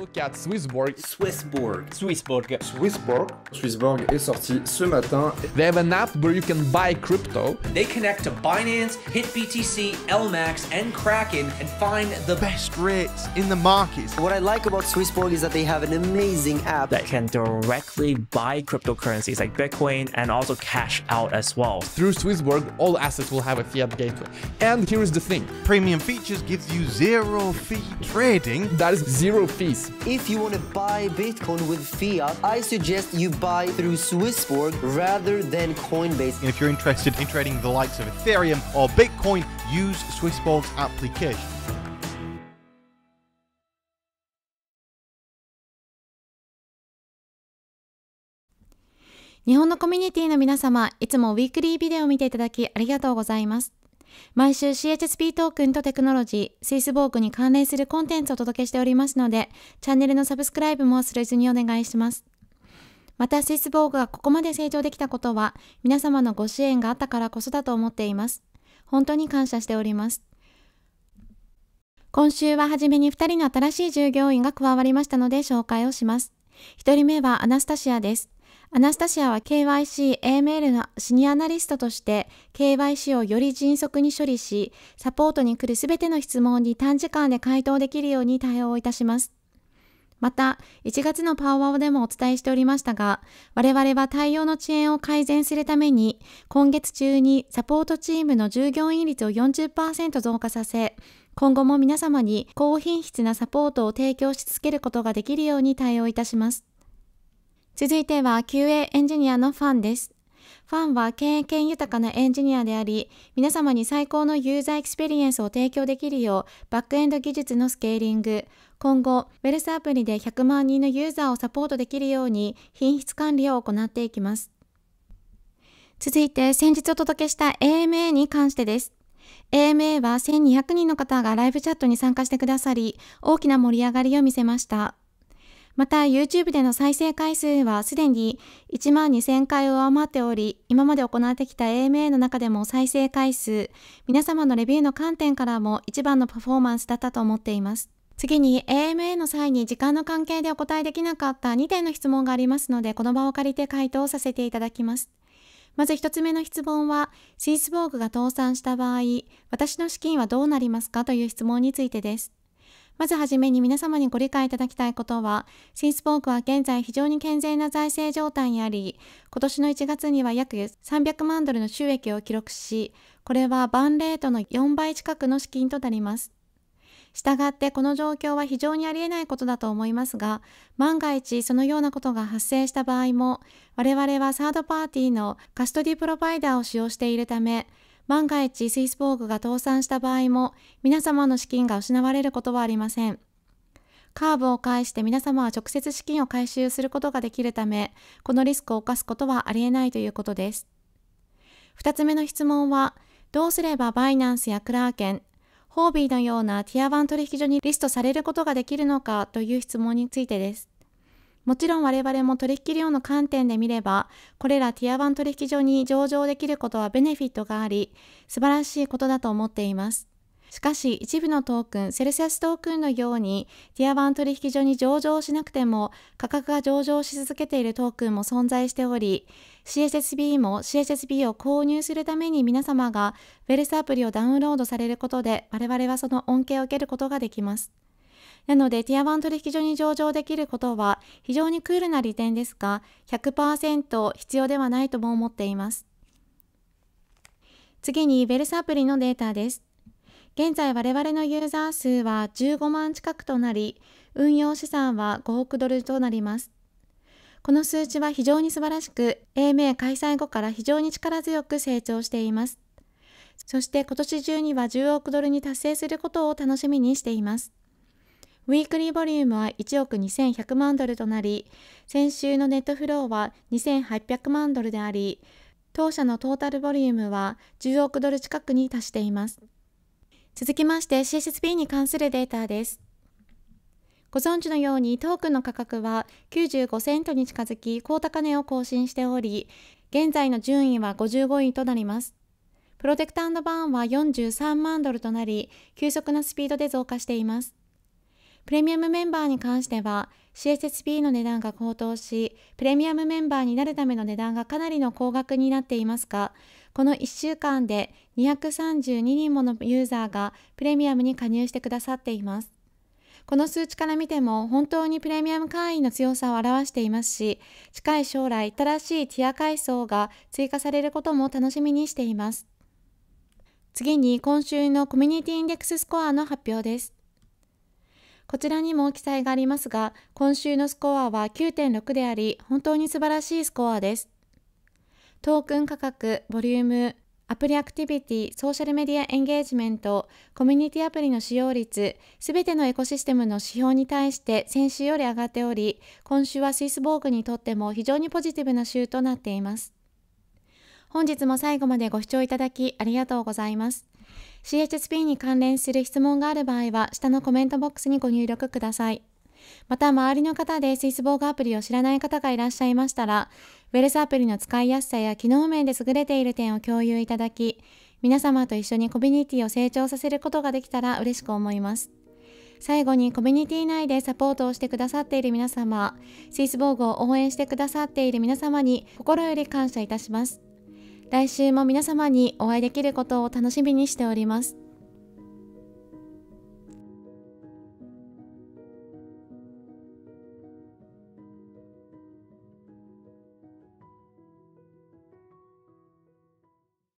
look at Swissborg. Swissborg. Swissborg. Swissborg. Swissborg est sorti ce matin. They have an app where you can buy crypto. They connect to Binance, HitBTC, LMAX, and Kraken and find the best rates in the markets. What I like about Swissborg is that they have an amazing app that can directly buy cryptocurrencies like Bitcoin and also cash out as well. Through Swissborg, all assets will have a fiat gateway. And here is the thing. Premium features gives you zero fee trading. That is zero fees if you want to buy Bitcoin with fiat, I suggest you buy through Swissborg rather than Coinbase. And if you're interested in trading the likes of Ethereum or Bitcoin, use Swissborg's application. 日本のコミュニティの皆様、いつもウィークリービデオを見ていただきありがとうございます。毎週 CHSP トークンとテクノロジー、スイスボークに関連するコンテンツをお届けしておりますので、チャンネルのサブスクライブも忘れずにお願いします。また、スイスボークがここまで成長できたことは、皆様のご支援があったからこそだと思っています。本当に感謝しております。今週は初めに2人の新しい従業員が加わりましたので紹介をします。1人目はアナスタシアです。アナスタシアは KYC、AML のシニアアナリストとして KYC をより迅速に処理し、サポートに来るすべての質問に短時間で回答できるように対応いたします。また、1月のパワーでもお伝えしておりましたが、我々は対応の遅延を改善するために、今月中にサポートチームの従業員率を40%増加させ、今後も皆様に高品質なサポートを提供し続けることができるように対応いたします。続いては QA エンジニアのファンです。ファンは経験豊かなエンジニアであり、皆様に最高のユーザーエクスペリエンスを提供できるよう、バックエンド技術のスケーリング、今後、ウェルスアプリで100万人のユーザーをサポートできるように、品質管理を行っていきます。続いて、先日お届けした AMA に関してです。AMA は1200人の方がライブチャットに参加してくださり、大きな盛り上がりを見せました。また YouTube での再生回数はすでに1万2000回を上回っており、今まで行ってきた AMA の中でも再生回数、皆様のレビューの観点からも一番のパフォーマンスだったと思っています。次に AMA の際に時間の関係でお答えできなかった2点の質問がありますので、この場を借りて回答させていただきます。まず1つ目の質問は、シースボーグが倒産した場合、私の資金はどうなりますかという質問についてです。まずはじめに皆様にご理解いただきたいことは、新スポークは現在非常に健全な財政状態にあり、今年の1月には約300万ドルの収益を記録し、これはバンレートの4倍近くの資金となります。したがってこの状況は非常にありえないことだと思いますが、万が一そのようなことが発生した場合も、我々はサードパーティーのカストディプロバイダーを使用しているため、万が一スイスボーグが倒産した場合も皆様の資金が失われることはありません。カーブを介して皆様は直接資金を回収することができるため、このリスクを冒すことはありえないということです。2つ目の質問は、どうすればバイナンスやクラーケン、ホービーのようなティア1取引所にリストされることができるのかという質問についてです。もちろん我々も取引量の観点で見れば、これらティア1取引所に上場できることはベネフィットがあり、素晴らしいことだと思っています。しかし、一部のトークン、セルセストークンのように、ティア1取引所に上場しなくても、価格が上場し続けているトークンも存在しており、CSSB も CSSB を購入するために皆様が、ウェルスアプリをダウンロードされることで、我々はその恩恵を受けることができます。なので、ティアワン取引所に上場できることは非常にクールな利点ですが、100%必要ではないとも思っています。次に、ベルスアプリのデータです。現在我々のユーザー数は15万近くとなり、運用資産は5億ドルとなります。この数値は非常に素晴らしく、AMA 開催後から非常に力強く成長しています。そして今年中には10億ドルに達成することを楽しみにしています。ウィークリーボリュームは1億2100万ドルとなり、先週のネットフローは2800万ドルであり、当社のトータルボリュームは10億ドル近くに達しています。続きまして CSP に関するデータです。ご存知のようにトークンの価格は95セントに近づき高高値を更新しており、現在の順位は55位となります。プロテクトバーンは43万ドルとなり、急速なスピードで増加しています。プレミアムメンバーに関しては CSSB の値段が高騰し、プレミアムメンバーになるための値段がかなりの高額になっていますが、この1週間で232人ものユーザーがプレミアムに加入してくださっています。この数値から見ても本当にプレミアム会員の強さを表していますし、近い将来新しいティア階層が追加されることも楽しみにしています。次に今週のコミュニティインデックススコアの発表です。こちらにも記載がありますが、今週のスコアは9.6であり、本当に素晴らしいスコアです。トークン価格、ボリューム、アプリアクティビティ、ソーシャルメディアエンゲージメント、コミュニティアプリの使用率、すべてのエコシステムの指標に対して先週より上がっており、今週はスイスボーグにとっても非常にポジティブな週となっています。本日も最後までご視聴いただきありがとうございます。CHSP に関連する質問がある場合は、下のコメントボックスにご入力ください。また、周りの方でスイスボーグアプリを知らない方がいらっしゃいましたら、ウェルスアプリの使いやすさや機能面で優れている点を共有いただき、皆様と一緒にコミュニティを成長させることができたら嬉しく思います。最後にコミュニティ内でサポートをしてくださっている皆様、スイスボーグを応援してくださっている皆様に心より感謝いたします。来週も皆様にお会いできることを楽しみにしております。